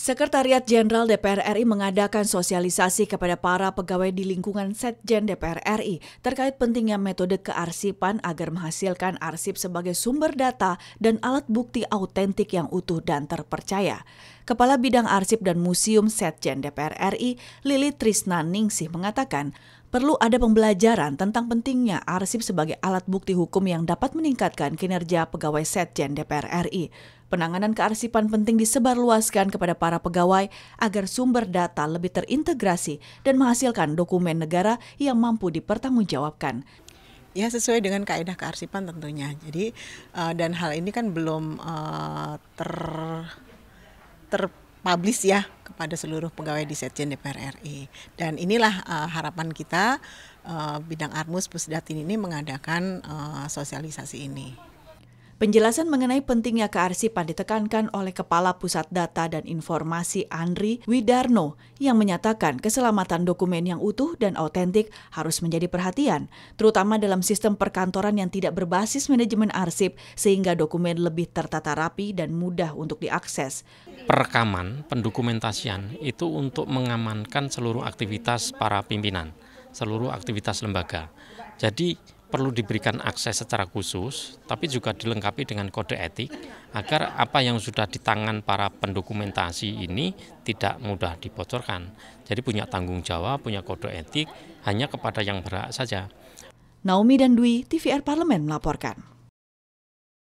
Sekretariat Jenderal DPR RI mengadakan sosialisasi kepada para pegawai di lingkungan Setjen DPR RI terkait pentingnya metode kearsipan agar menghasilkan arsip sebagai sumber data dan alat bukti autentik yang utuh dan terpercaya. Kepala Bidang Arsip dan Museum Setjen DPR RI, Lili Trisna Ningsih mengatakan, perlu ada pembelajaran tentang pentingnya arsip sebagai alat bukti hukum yang dapat meningkatkan kinerja pegawai Setjen DPR RI penanganan kearsipan penting disebarluaskan kepada para pegawai agar sumber data lebih terintegrasi dan menghasilkan dokumen negara yang mampu dipertanggungjawabkan. Ya sesuai dengan kaedah kearsipan tentunya. Jadi uh, dan hal ini kan belum uh, ter terpublish ya kepada seluruh pegawai di Setjen DPR RI. Dan inilah uh, harapan kita uh, bidang Armus Pusdatin ini mengadakan uh, sosialisasi ini. Penjelasan mengenai pentingnya kearsipan ditekankan oleh Kepala Pusat Data dan Informasi Andri Widarno yang menyatakan keselamatan dokumen yang utuh dan otentik harus menjadi perhatian, terutama dalam sistem perkantoran yang tidak berbasis manajemen arsip sehingga dokumen lebih tertata rapi dan mudah untuk diakses. Perekaman, pendokumentasian itu untuk mengamankan seluruh aktivitas para pimpinan, seluruh aktivitas lembaga. Jadi perlu diberikan akses secara khusus, tapi juga dilengkapi dengan kode etik agar apa yang sudah di tangan para pendokumentasi ini tidak mudah dibocorkan. Jadi punya tanggung jawab, punya kode etik hanya kepada yang berhak saja. Naomi dan Dwi, TVR Parlemen melaporkan.